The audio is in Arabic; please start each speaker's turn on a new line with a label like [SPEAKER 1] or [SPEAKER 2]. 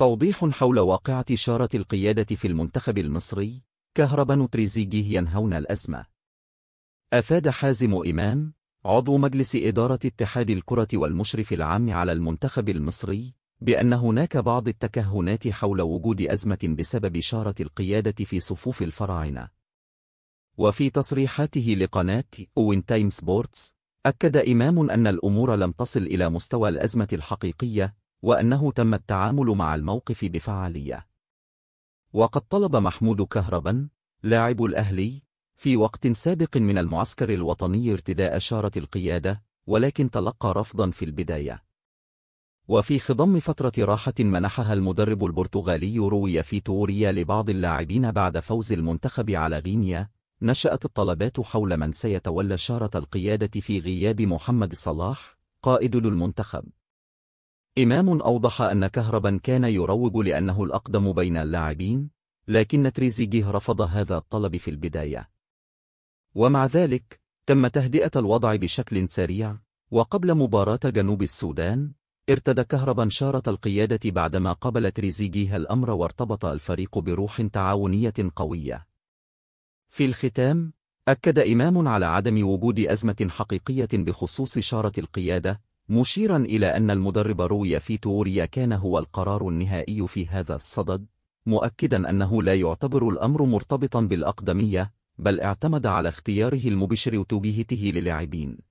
[SPEAKER 1] توضيح حول واقعة شارة القيادة في المنتخب المصري كهربا تريزيجيه ينهون الأزمة أفاد حازم إمام عضو مجلس إدارة اتحاد الكرة والمشرف العام على المنتخب المصري بأن هناك بعض التكهنات حول وجود أزمة بسبب شارة القيادة في صفوف الفراعنة وفي تصريحاته لقناة أوين تايم سبورتس أكد إمام أن الأمور لم تصل إلى مستوى الأزمة الحقيقية وأنه تم التعامل مع الموقف بفعالية وقد طلب محمود كهربا لاعب الأهلي في وقت سابق من المعسكر الوطني ارتداء شارة القيادة ولكن تلقى رفضا في البداية وفي خضم فترة راحة منحها المدرب البرتغالي روي في توريا لبعض اللاعبين بعد فوز المنتخب على غينيا نشأت الطلبات حول من سيتولى شارة القيادة في غياب محمد صلاح قائد المنتخب إمام أوضح أن كهربا كان يروج لأنه الأقدم بين اللاعبين لكن تريزيجيه رفض هذا الطلب في البداية ومع ذلك تم تهدئة الوضع بشكل سريع وقبل مباراة جنوب السودان ارتدى كهربا شارة القيادة بعدما قبل تريزيجيه الأمر وارتبط الفريق بروح تعاونية قوية في الختام أكد إمام على عدم وجود أزمة حقيقية بخصوص شارة القيادة مشيرا إلى أن المدرب روي في توريا كان هو القرار النهائي في هذا الصدد مؤكدا أنه لا يعتبر الأمر مرتبطا بالأقدمية بل اعتمد على اختياره المبشر وتوجيهته للاعبين